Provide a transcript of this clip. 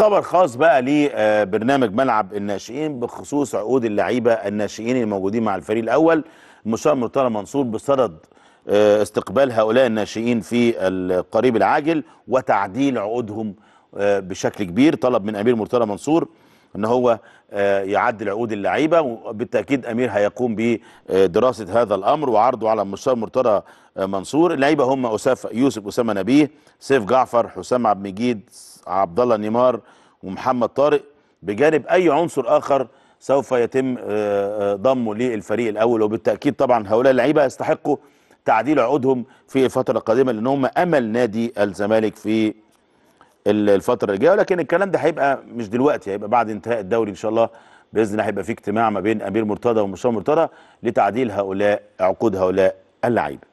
خبر خاص بقى لبرنامج آه، ملعب الناشئين بخصوص عقود اللعيبه الناشئين الموجودين مع الفريق الاول المشاور مرتضى منصور بصدد آه، استقبال هؤلاء الناشئين في القريب العاجل وتعديل عقودهم آه، بشكل كبير طلب من امير مرتضى منصور ان هو آه، يعدل عقود اللعيبه وبالتاكيد امير هيقوم بدراسه هذا الامر وعرضه على المستشار مرتضى آه، منصور اللعيبه هم اساف يوسف اسامه نبيه سيف جعفر حسام عبد المجيد عبد الله نيمار ومحمد طارق بجانب اي عنصر اخر سوف يتم آه، ضمه للفريق الاول وبالتاكيد طبعا هؤلاء اللعيبه يستحقوا تعديل عقودهم في الفتره القادمه لان هم امل نادي الزمالك في الفتره الجايه ولكن الكلام ده هيبقى مش دلوقتي هيبقى بعد انتهاء الدوري ان شاء الله باذن الله هيبقى في اجتماع ما بين امير مرتضى ومصطفى مرتضى لتعديل هؤلاء عقود هؤلاء اللعيبه